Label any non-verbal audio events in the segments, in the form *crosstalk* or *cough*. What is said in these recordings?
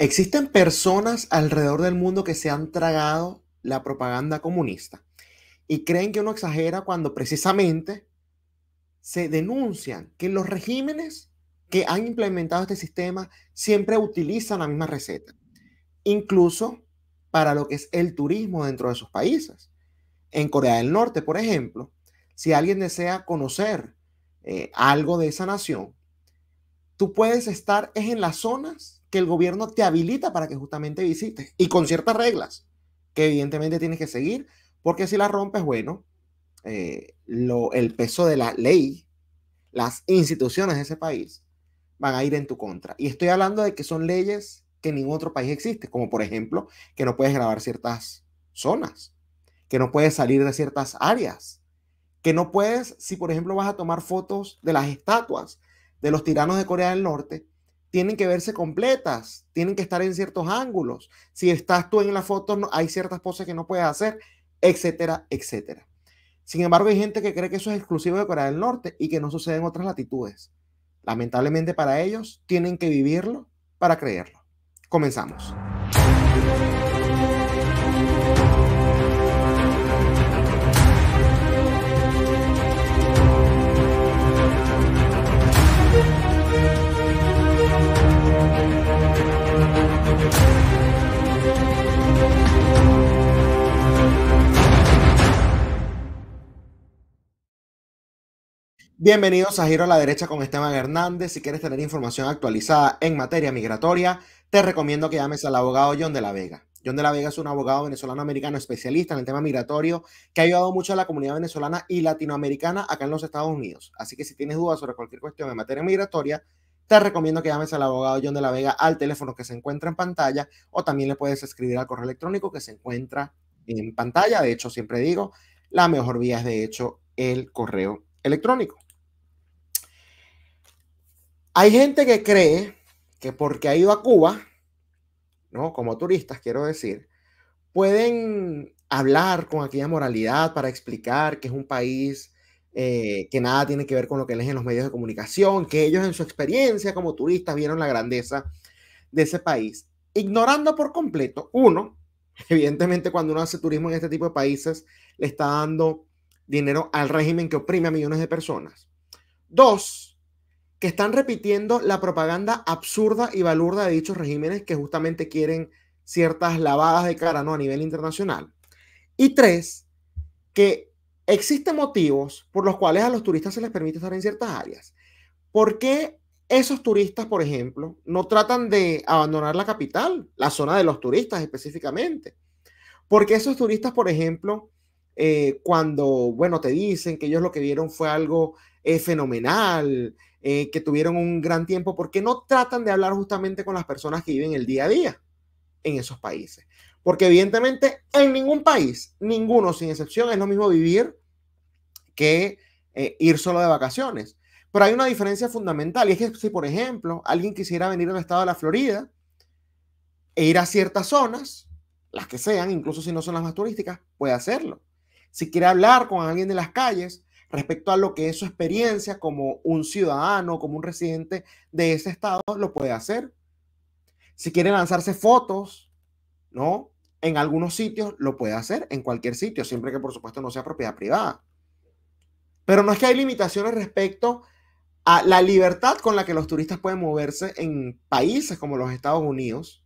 Existen personas alrededor del mundo que se han tragado la propaganda comunista y creen que uno exagera cuando precisamente se denuncian que los regímenes que han implementado este sistema siempre utilizan la misma receta, incluso para lo que es el turismo dentro de sus países. En Corea del Norte, por ejemplo, si alguien desea conocer eh, algo de esa nación, tú puedes estar es en las zonas que el gobierno te habilita para que justamente visites y con ciertas reglas que evidentemente tienes que seguir, porque si las rompes, bueno, eh, el peso de la ley, las instituciones de ese país van a ir en tu contra. Y estoy hablando de que son leyes que en ningún otro país existe, como por ejemplo que no puedes grabar ciertas zonas, que no puedes salir de ciertas áreas, que no puedes, si por ejemplo vas a tomar fotos de las estatuas, de los tiranos de Corea del Norte tienen que verse completas, tienen que estar en ciertos ángulos. Si estás tú en la foto hay ciertas poses que no puedes hacer, etcétera, etcétera. Sin embargo, hay gente que cree que eso es exclusivo de Corea del Norte y que no sucede en otras latitudes. Lamentablemente para ellos, tienen que vivirlo para creerlo. Comenzamos. Bienvenidos a Giro a la Derecha con Esteban Hernández. Si quieres tener información actualizada en materia migratoria, te recomiendo que llames al abogado John de la Vega. John de la Vega es un abogado venezolano-americano especialista en el tema migratorio que ha ayudado mucho a la comunidad venezolana y latinoamericana acá en los Estados Unidos. Así que si tienes dudas sobre cualquier cuestión en materia migratoria, te recomiendo que llames al abogado John de la Vega al teléfono que se encuentra en pantalla o también le puedes escribir al correo electrónico que se encuentra en pantalla. De hecho, siempre digo, la mejor vía es de hecho el correo electrónico. Hay gente que cree que porque ha ido a Cuba, ¿no? Como turistas, quiero decir, pueden hablar con aquella moralidad para explicar que es un país eh, que nada tiene que ver con lo que leen en los medios de comunicación, que ellos en su experiencia como turistas vieron la grandeza de ese país, ignorando por completo, uno, *laughs* evidentemente cuando uno hace turismo en este tipo de países, le está dando dinero al régimen que oprime a millones de personas. Dos, que están repitiendo la propaganda absurda y balurda de dichos regímenes que justamente quieren ciertas lavadas de cara ¿no? a nivel internacional. Y tres, que Existen motivos por los cuales a los turistas se les permite estar en ciertas áreas. ¿Por qué esos turistas, por ejemplo, no tratan de abandonar la capital, la zona de los turistas específicamente? ¿Por qué esos turistas, por ejemplo, eh, cuando, bueno, te dicen que ellos lo que vieron fue algo eh, fenomenal, eh, que tuvieron un gran tiempo, ¿por qué no tratan de hablar justamente con las personas que viven el día a día en esos países? Porque evidentemente en ningún país, ninguno sin excepción, es lo mismo vivir que eh, ir solo de vacaciones. Pero hay una diferencia fundamental y es que si, por ejemplo, alguien quisiera venir al estado de la Florida e ir a ciertas zonas, las que sean, incluso si no son las más turísticas, puede hacerlo. Si quiere hablar con alguien de las calles respecto a lo que es su experiencia como un ciudadano, como un residente de ese estado, lo puede hacer. Si quiere lanzarse fotos, ¿no? En algunos sitios lo puede hacer, en cualquier sitio, siempre que por supuesto no sea propiedad privada. Pero no es que hay limitaciones respecto a la libertad con la que los turistas pueden moverse en países como los Estados Unidos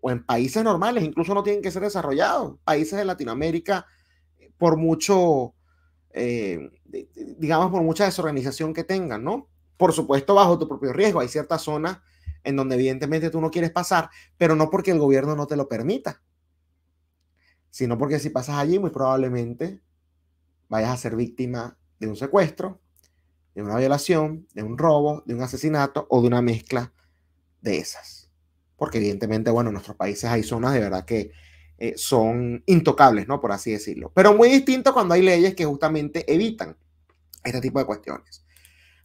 o en países normales, incluso no tienen que ser desarrollados. Países de Latinoamérica, por mucho, eh, digamos, por mucha desorganización que tengan, ¿no? Por supuesto, bajo tu propio riesgo. Hay ciertas zonas en donde evidentemente tú no quieres pasar, pero no porque el gobierno no te lo permita sino porque si pasas allí muy probablemente vayas a ser víctima de un secuestro, de una violación, de un robo, de un asesinato o de una mezcla de esas. Porque evidentemente, bueno, en nuestros países hay zonas de verdad que eh, son intocables, ¿no? Por así decirlo. Pero muy distinto cuando hay leyes que justamente evitan este tipo de cuestiones.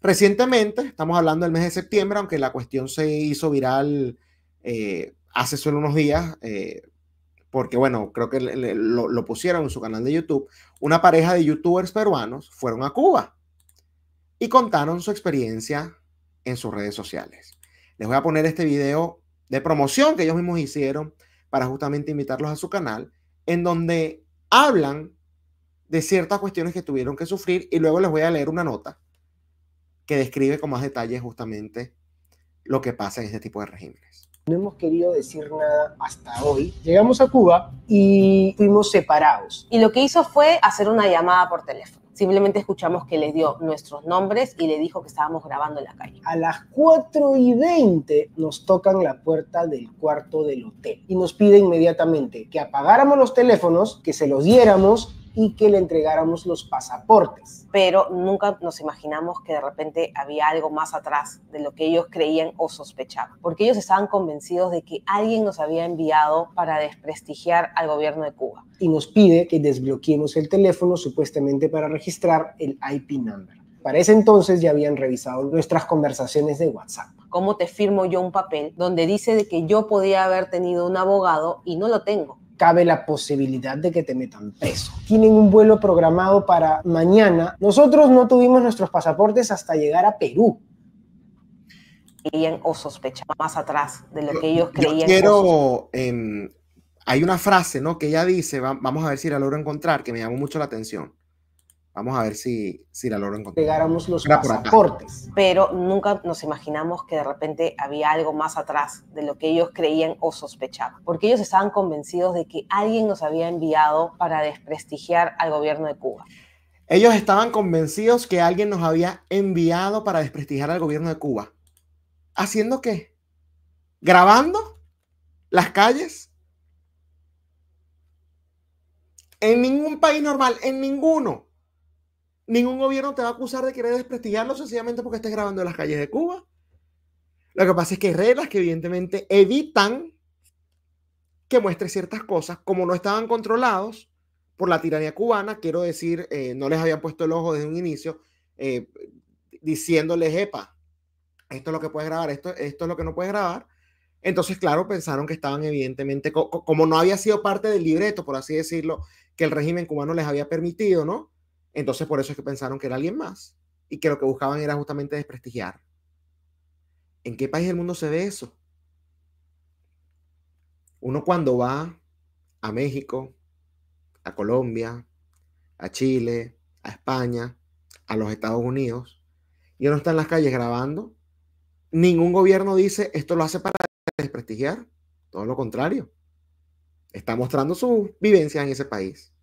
Recientemente, estamos hablando del mes de septiembre, aunque la cuestión se hizo viral eh, hace solo unos días, eh, porque bueno, creo que lo, lo, pusieron en su canal de YouTube, una pareja de youtubers peruanos fueron a Cuba y contaron su experiencia en sus redes sociales. Les voy a poner este video de promoción que ellos mismos hicieron para justamente invitarlos a su canal, en donde hablan de ciertas cuestiones que tuvieron que sufrir y luego les voy a leer una nota que describe con más detalle justamente lo que pasa en este tipo de regímenes no hemos querido decir nada hasta hoy. Llegamos a Cuba y fuimos separados. Y lo que hizo fue hacer una llamada por teléfono. Simplemente escuchamos que les dio nuestros nombres y le dijo que estábamos grabando en la calle. A las 4 y 20 nos tocan la puerta del cuarto del hotel y nos pide inmediatamente que apagáramos los teléfonos, que se los diéramos y que le entregáramos los pasaportes. Pero nunca nos imaginamos que de repente había algo más atrás de lo que ellos creían o sospechaban, porque ellos estaban convencidos de que alguien nos había enviado para desprestigiar al gobierno de Cuba. Y nos pide que desbloqueemos el teléfono supuestamente para registrar registrar el IP number. Para ese entonces ya habían revisado nuestras conversaciones de WhatsApp. ¿Cómo te firmo yo un papel donde dice de que yo podía haber tenido un abogado y no lo tengo? cabe la posibilidad de que te metan preso. Tienen un vuelo programado para mañana. Nosotros no tuvimos nuestros pasaportes hasta llegar a Perú. Creían o sospechaban más atrás de lo que ellos creían. Yo quiero, em, hay una frase, ¿no? Que ella dice, vamos a ver si la logro encontrar, que me llamó mucho la atención. Vamos a ver si, si la logro encontrar. Llegáramos los Pero nunca nos imaginamos que de repente había algo más atrás de lo que ellos creían o sospechaban. Porque ellos estaban convencidos de que alguien nos había enviado para desprestigiar al gobierno de Cuba. Ellos estaban convencidos que alguien nos había enviado para desprestigiar al gobierno de Cuba. ¿Haciendo qué? ¿Grabando las calles? En ningún país normal, en ninguno Ningún gobierno te va a acusar de querer desprestigiarlo sencillamente porque estés grabando en las calles de Cuba. Lo que pasa es que hay reglas que evidentemente evitan que muestre ciertas cosas, como no estaban controlados por la tiranía cubana, quiero decir, eh, no les habían puesto el ojo desde un inicio, eh, diciéndoles, epa, esto es lo que puedes grabar, esto, esto es lo que no puedes grabar. Entonces, claro, pensaron que estaban evidentemente, como no había sido parte del libreto, por así decirlo, que el régimen cubano les había permitido, ¿no? Entonces por eso es que pensaron que era alguien más y que lo que buscaban era justamente desprestigiar. ¿En qué país del mundo se ve eso? Uno cuando va a México, a Colombia, a Chile, a España, a los Estados Unidos, y uno está en las calles grabando, ningún gobierno dice esto lo hace para desprestigiar, todo lo contrario. Está mostrando su vivencia en ese país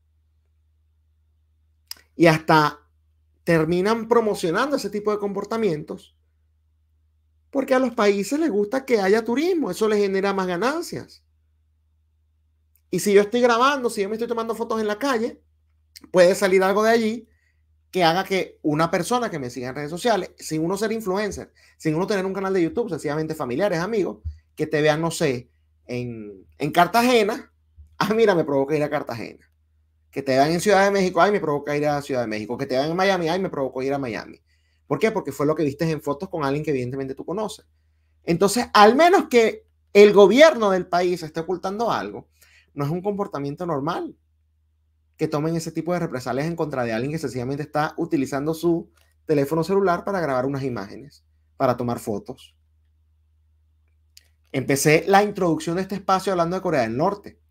y hasta terminan promocionando ese tipo de comportamientos porque a los países les gusta que haya turismo, eso les genera más ganancias. Y si yo estoy grabando, si yo me estoy tomando fotos en la calle, puede salir algo de allí que haga que una persona que me siga en redes sociales, sin uno ser influencer, sin uno tener un canal de YouTube, sencillamente familiares, amigos, que te vean, no sé, en, en Cartagena, ah, mira, me provoca ir a Cartagena que te dan en Ciudad de México, ay, me provoca ir a Ciudad de México, que te dan en Miami, ay, me provocó ir a Miami. ¿Por qué? Porque fue lo que viste en fotos con alguien que evidentemente tú conoces. Entonces, al menos que el gobierno del país esté ocultando algo, no es un comportamiento normal que tomen ese tipo de represalias en contra de alguien que sencillamente está utilizando su teléfono celular para grabar unas imágenes, para tomar fotos. Empecé la introducción de este espacio hablando de Corea del Norte.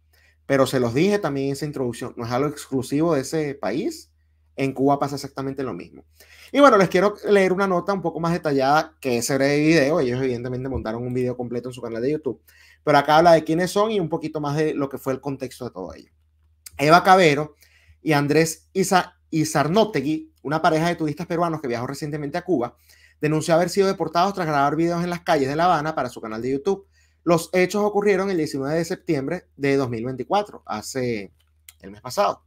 Pero se los dije también en esa introducción, no es algo exclusivo de ese país. En Cuba pasa exactamente lo mismo. Y bueno, les quiero leer una nota un poco más detallada que ese breve video. Ellos evidentemente montaron un video completo en su canal de YouTube. Pero acá habla de quiénes son y un poquito más de lo que fue el contexto de todo ello. Eva Cabero y Andrés Isa Izarnotegui, una pareja de turistas peruanos que viajó recientemente a Cuba, denunció haber sido deportados tras grabar videos en las calles de La Habana para su canal de YouTube. Los hechos ocurrieron el 19 de septiembre de 2024, hace el mes pasado,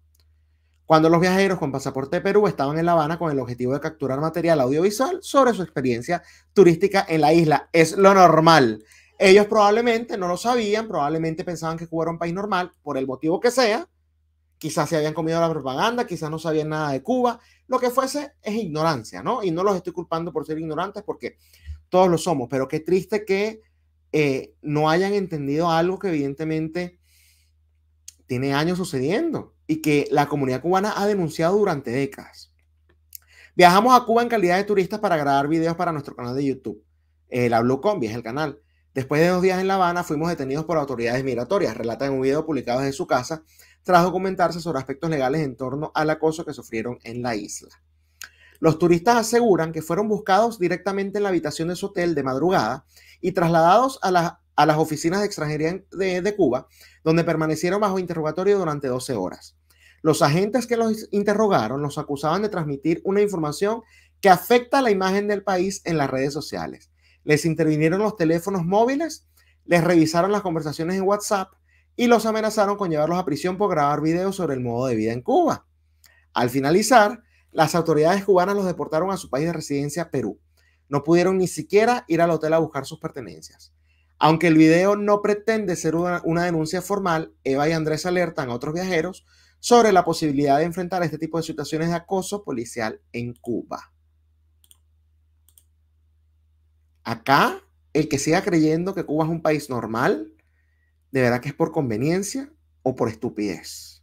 cuando los viajeros con pasaporte de Perú estaban en La Habana con el objetivo de capturar material audiovisual sobre su experiencia turística en la isla. Es lo normal. Ellos probablemente no lo sabían, probablemente pensaban que Cuba era un país normal, por el motivo que sea. Quizás se habían comido la propaganda, quizás no sabían nada de Cuba. Lo que fuese es ignorancia, ¿no? Y no los estoy culpando por ser ignorantes porque todos lo somos, pero qué triste que eh, no hayan entendido algo que evidentemente tiene años sucediendo y que la comunidad cubana ha denunciado durante décadas. Viajamos a Cuba en calidad de turistas para grabar videos para nuestro canal de YouTube. la Blue Combi es el canal. Después de dos días en La Habana, fuimos detenidos por autoridades migratorias, relata en un video publicado desde su casa, tras documentarse sobre aspectos legales en torno al acoso que sufrieron en la isla. Los turistas aseguran que fueron buscados directamente en la habitación de su hotel de madrugada y trasladados a, a las oficinas de extranjería de, Cuba, donde permanecieron bajo interrogatorio durante 12 horas. Los agentes que los interrogaron los acusaban de transmitir una información que afecta la imagen del país en las redes sociales. Les intervinieron los teléfonos móviles, les revisaron las conversaciones en WhatsApp y los amenazaron con llevarlos a prisión por grabar videos sobre el modo de vida en Cuba. Al finalizar, las autoridades cubanas los deportaron a su país de residencia, Perú. No pudieron ni siquiera ir al hotel a buscar sus pertenencias. Aunque el video no pretende ser una, denuncia formal, Eva y Andrés alertan a otros viajeros sobre la posibilidad de enfrentar este tipo de situaciones de acoso policial en Cuba. Acá, el que siga creyendo que Cuba es un país normal, de verdad que es por conveniencia o por estupidez.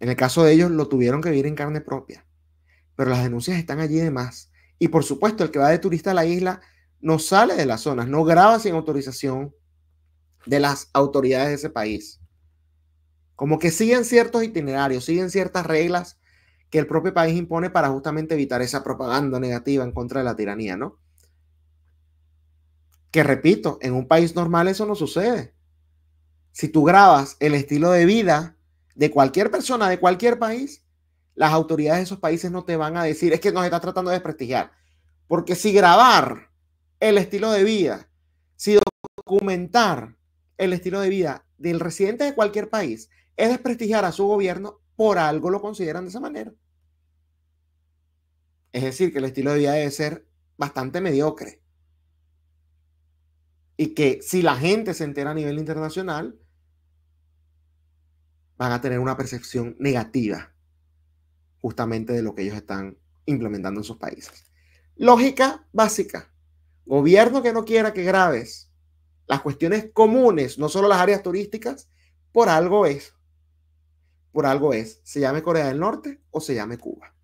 En el caso de ellos, lo tuvieron que vivir en carne propia. Pero las denuncias están allí de más. Y por supuesto, el que va de turista a la isla no sale de las zonas, no graba sin autorización de las autoridades de ese país. Como que siguen ciertos itinerarios, siguen ciertas reglas que el propio país impone para justamente evitar esa propaganda negativa en contra de la tiranía, ¿no? Que repito, en un país normal eso no sucede. Si tú grabas el estilo de vida de cualquier persona de cualquier país, las autoridades de esos países no te van a decir, es que nos está tratando de desprestigiar. Porque si grabar el estilo de vida, si documentar el estilo de vida del residente de cualquier país es desprestigiar a su gobierno, por algo lo consideran de esa manera. Es decir, que el estilo de vida debe ser bastante mediocre. Y que si la gente se entera a nivel internacional, van a tener una percepción negativa justamente de lo que ellos están implementando en sus países. Lógica básica. Gobierno que no quiera que graves las cuestiones comunes, no solo las áreas turísticas, por algo es. Por algo es. Se llame Corea del Norte o se llame Cuba.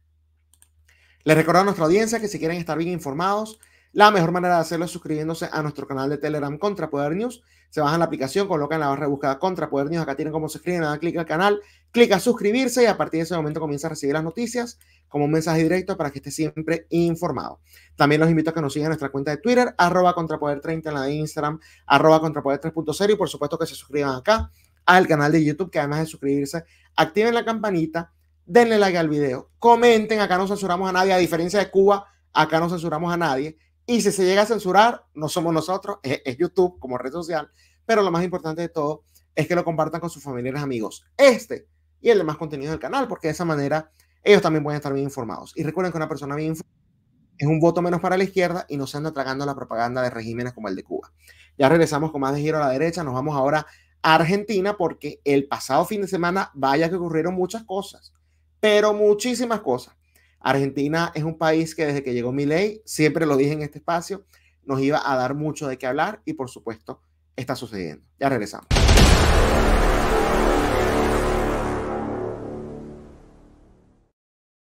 Les recuerdo a nuestra audiencia que si quieren estar bien informados, la mejor manera de hacerlo es suscribiéndose a nuestro canal de Telegram Contra Poder News. Se bajan la aplicación, colocan la barra de búsqueda Contra Poder News. Acá tienen cómo se escriben, dan clic al canal Clic a suscribirse y a partir de ese momento comienza a recibir las noticias como un mensaje directo para que esté siempre informado. También los invito a que nos sigan en nuestra cuenta de Twitter, arroba contrapoder30 en la de Instagram, arroba contrapoder3.0 y por supuesto que se suscriban acá al canal de YouTube, que además de suscribirse, activen la campanita, denle like al video, comenten, acá no censuramos a nadie, a diferencia de Cuba, acá no censuramos a nadie. Y si se llega a censurar, no somos nosotros, *laughs* es, YouTube como red social, pero lo más importante de todo es que lo compartan con sus familiares amigos. Este y el demás contenido del canal, porque de esa manera ellos también pueden estar bien informados. Y recuerden que una persona bien informada es un voto menos para la izquierda y no se anda tragando la propaganda de regímenes como el de Cuba. Ya regresamos con más de giro a la derecha, nos vamos ahora a Argentina porque el pasado fin de semana vaya que ocurrieron muchas cosas, pero muchísimas cosas. Argentina es un país que desde que llegó mi ley, siempre lo dije en este espacio, nos iba a dar mucho de qué hablar y por supuesto está sucediendo. Ya regresamos.